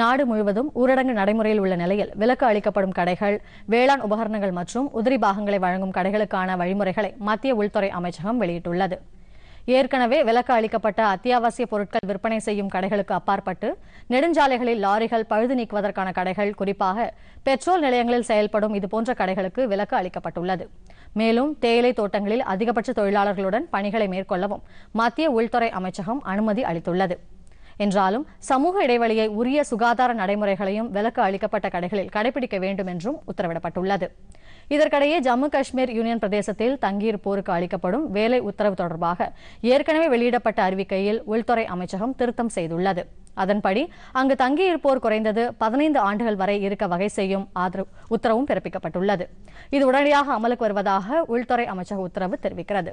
நாடு முழுவதும் ஊரடங்கு நடைமுறையில் உள்ள நிலையில் விலக்கு அளிக்கப்படும் கடைகள் வேளாண் உபகரணங்கள் மற்றும் உதிரி பாகங்களை வழங்கும் கடைகளுக்கான வழிமுறைகளை மத்திய உள்துறை அமைச்சகம் வெளியிட்டுள்ளது ஏற்கனவே விலக்கு அளிக்கப்பட்ட அத்தியாவசிய பொருட்கள் விற்பனை செய்யும் கடைகளுக்கு அப்பாற்பட்டு நெடுஞ்சாலைகளில் லாரிகள் பழுது நீக்குவதற்கான கடைகள் குறிப்பாக பெட்ரோல் நிலையங்களில் செயல்படும் இதுபோன்ற கடைகளுக்கு விலக்கு அளிக்கப்பட்டுள்ளது மேலும் தேயிலை தோட்டங்களில் அதிகபட்ச தொழிலாளர்களுடன் பணிகளை மேற்கொள்ளவும் மத்திய உள்துறை அமைச்சகம் அனுமதி அளித்துள்ளது என்றாலும் சமூக இடைவெளியை உரிய சுகாதார நடைமுறைகளையும் விலக்கு அளிக்கப்பட்ட கடைகளில் கடைபிடிக்க வேண்டும் என்றும் உத்தரவிடப்பட்டுள்ளது இதற்கிடையே ஜம்மு காஷ்மீர் யூனியன் பிரதேசத்தில் தங்கியிருப்போருக்கு அளிக்கப்படும் வேலை உத்தரவு தொடர்பாக ஏற்கனவே வெளியிடப்பட்ட அறிவிக்கையில் உள்துறை அமைச்சகம் திருத்தம் செய்துள்ளது அதன்படி அங்கு தங்கியிருப்போர் குறைந்தது பதினைந்து ஆண்டுகள் வரை இருக்க வகை செய்யும் உத்தரவும் பிறப்பிக்கப்பட்டுள்ளது இது உடனடியாக அமலுக்கு வருவதாக உள்துறை அமைச்சக உத்தரவு தெரிவிக்கிறது